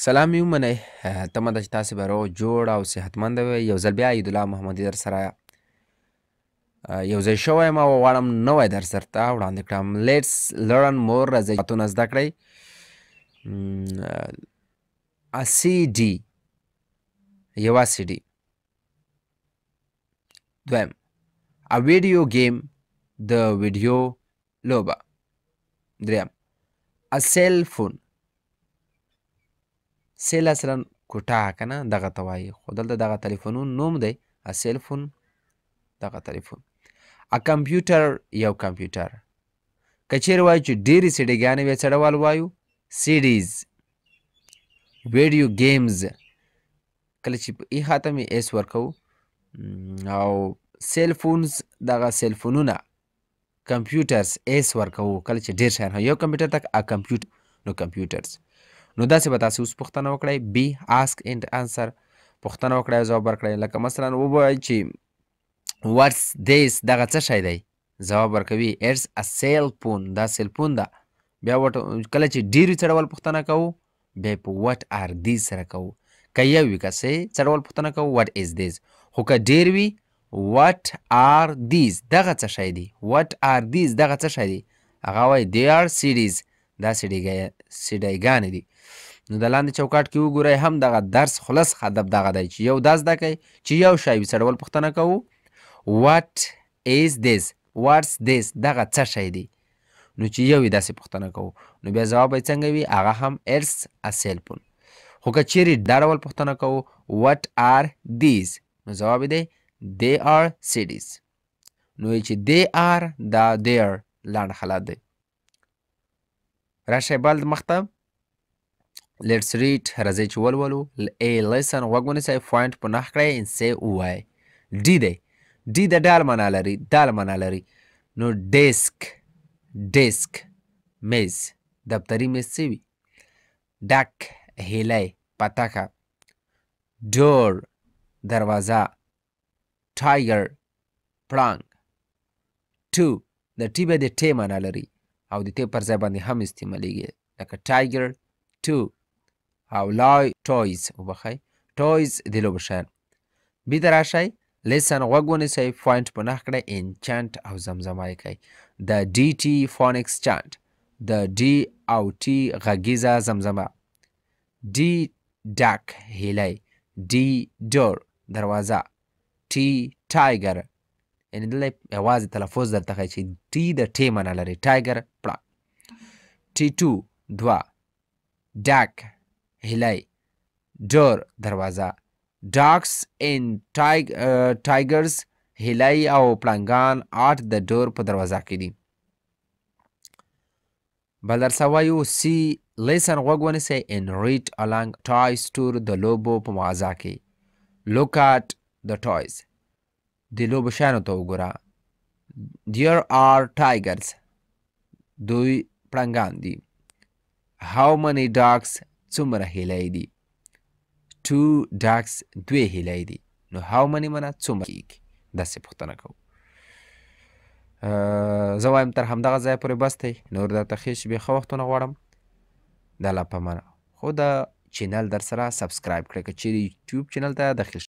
سلام یو منی تمه ده چې تاسې به روغ جوړ او صحتمند وي یو ځل بیا عیدالله محمدي در سره یو ځای شوی یم او غواړم نوی درس درته وړاندې کړم لیټس لرن مور راځئ لغتونه زده کړئ سي ډي یوه سي ډي دویم ا ویډیو ګیم د ویډیو لوبه دریم ا سیل فون سیل اصلا کوټه کنه دغه ته وایي خو دلته دغه تلیفونون نوم دی سیلفون دغه تلیفون ا کمپیوټر یو کمپیوټر که چیرې وایو چې ډېرې سیډیګانې وي څړوال وایو سیډیز ویډیو ګیمز کله چې ای حاته مې ایس ورکوو او سیلفونز دغه سیلفونونه کمپیوټرز ایس ورکوو کله چې ډېر شیان یو کمپیوټر تک ا کمپیوټر نو کمپیوټرز نو داسې به تاسې اوس پوښتنه وکړئ بی آسک اینډ آنسر پوښتنه وکړئ او ځواب ورکړئ لکه مثلا ووایئ چې واتس دیس دغه څه شی دی ځواب ورکوي اټس ا سیل پون دا سیل پون ده بیا وټ کله چې ډیرو چړول پوښتنه کوو بیا په وات آر دی سره کوو که یو وي که سه چړول پوښتنه کوو وات از دیز خو که ډیر وي وات آر دیز دغه څه شی دی وات آر دیز دغه څه شی دی هغه وایي دی آر سیریز دا سیډیګانې دي نو د لاندې چوکاټ کې وګورئ هم دغه درس خلاص هدف دغه دی چې یو داس دا کوي چې یو شی وسړول پوښتنه کوو واټ از دیس واټس دیس دغه څه شی دی نو چې یو داسې پوښتنه کوو نو بیا ځواب یې څنګه وي هغه هم ارس ا سیلفون خو که چیرې دا ډول پوښتنه کوو واټ آر دیز نو ځواب یې دی دی آر سیډیز نو چې دی آر دا دیر لاند حالت دی راشئ بل مخته لیټس ریډ راځئ چې ولولو ا لیسن غوږ ونیسئ پوینټ په نښ کړئ ان سی ووایئ ډي دی ډي د ډال معنا لري ډال معنا لري نو ډیسک ډیسک میز دفتري میز څه وي ډک هیلی پتکه ډور دروازه ټایګر پړانګ ټو د ټي به د ټې معنا لري او د ت پر ځای باندې هم استعمالیږي لکه ټایګر ټو او لای ټویز وبخئ ټویز د لوبشان بیرته راشئ لیسن غوږ ونیسئ فاینټ په نښ کړئ انچانټ او زمزمه یې کوئ د ډي ټي فونکس چانټ د ډي او ټي غږیزه زمزمه ډي ډک هیلی ډي ډور دروازه ټي ټایګر یعنی دلته یوازې تلفظ درته ښایي چې ټي د ټې معنا لري ټایګر پړه ټي ټو دوه ډاک هیلی ډور دروازه ډاکس ان ټایګرز هیلی او پړانګان آټ د ډور په دروازه کې دي بل در سوایو سی لیسن غوږ ونیسئ ان ریټ الانګ ټایز ټور د لوبو په مغازه کې لوک د ټایز د لوبو شیانو ته وګوره There are tigers دوی پړنګان دي How many dogs څومره هیلۍ دي Two dogs دوې هیلۍ دي نو how many منه څومره کېږي داسې پوښتنه کوو زه وایم تر همدغه ځای پورې بس دی نور درته ښې شپې ښه وختونه غواړم د الله پامانه خو د چینل در سره سبسکرایب کړئ که چیرې یوټیوب چینل ته داخل